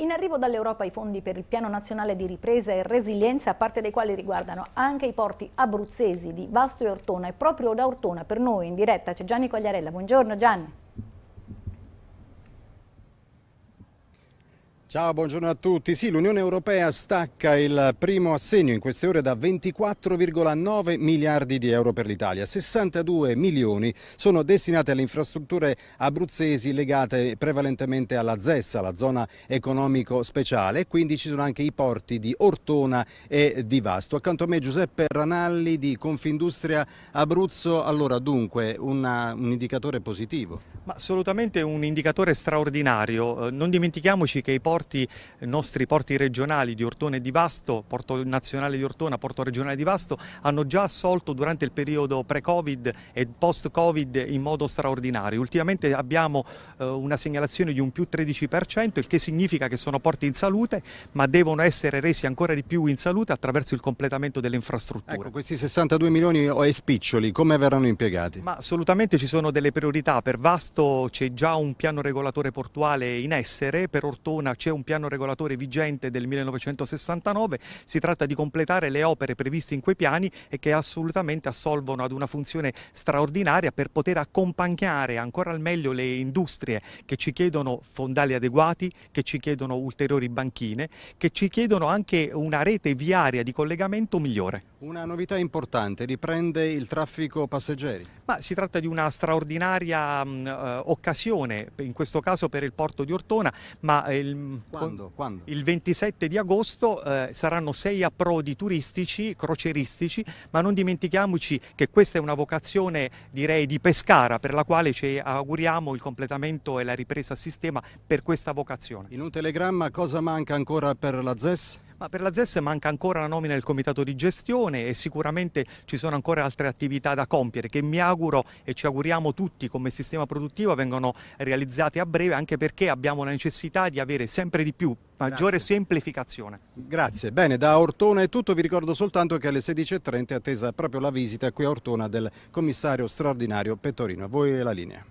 In arrivo dall'Europa i fondi per il Piano Nazionale di Ripresa e Resilienza, a parte dei quali riguardano anche i porti abruzzesi di Vasto e Ortona. E proprio da Ortona per noi in diretta c'è Gianni Quagliarella. Buongiorno Gianni. Ciao, buongiorno a tutti. Sì, l'Unione Europea stacca il primo assegno in queste ore da 24,9 miliardi di euro per l'Italia. 62 milioni sono destinati alle infrastrutture abruzzesi legate prevalentemente alla ZESSA, la zona economico speciale, e quindi ci sono anche i porti di Ortona e di Vasto. Accanto a me Giuseppe Ranalli di Confindustria Abruzzo. Allora, dunque, una, un indicatore positivo? Ma assolutamente un indicatore straordinario. Eh, non dimentichiamoci che i porti porti, eh, nostri porti regionali di Ortona e di Vasto, porto nazionale di Ortona, porto regionale di Vasto, hanno già assolto durante il periodo pre-Covid e post-Covid in modo straordinario. Ultimamente abbiamo eh, una segnalazione di un più 13%, il che significa che sono porti in salute, ma devono essere resi ancora di più in salute attraverso il completamento delle infrastrutture. Ecco, questi 62 milioni o spiccioli, come verranno impiegati? Ma assolutamente ci sono delle priorità. Per Vasto c'è già un piano regolatore portuale in essere, per Ortona c'è c'è un piano regolatore vigente del 1969, si tratta di completare le opere previste in quei piani e che assolutamente assolvono ad una funzione straordinaria per poter accompagnare ancora al meglio le industrie che ci chiedono fondali adeguati, che ci chiedono ulteriori banchine, che ci chiedono anche una rete viaria di collegamento migliore. Una novità importante, riprende il traffico passeggeri? Ma si tratta di una straordinaria mh, mm, eh, occasione, in questo caso per il porto di Ortona, ma il mm, quando? Quando? Il 27 di agosto eh, saranno sei approdi turistici, croceristici, ma non dimentichiamoci che questa è una vocazione direi di Pescara per la quale ci auguriamo il completamento e la ripresa a sistema per questa vocazione. In un telegramma cosa manca ancora per la ZES? Ma per la ZES manca ancora la nomina del comitato di gestione e sicuramente ci sono ancora altre attività da compiere che mi auguro e ci auguriamo tutti come sistema produttivo vengano realizzate a breve anche perché abbiamo la necessità di avere sempre di più maggiore Grazie. semplificazione. Grazie. Bene, da Ortona è tutto. Vi ricordo soltanto che alle 16.30 è attesa proprio la visita qui a Ortona del commissario straordinario Pettorino. A voi la linea.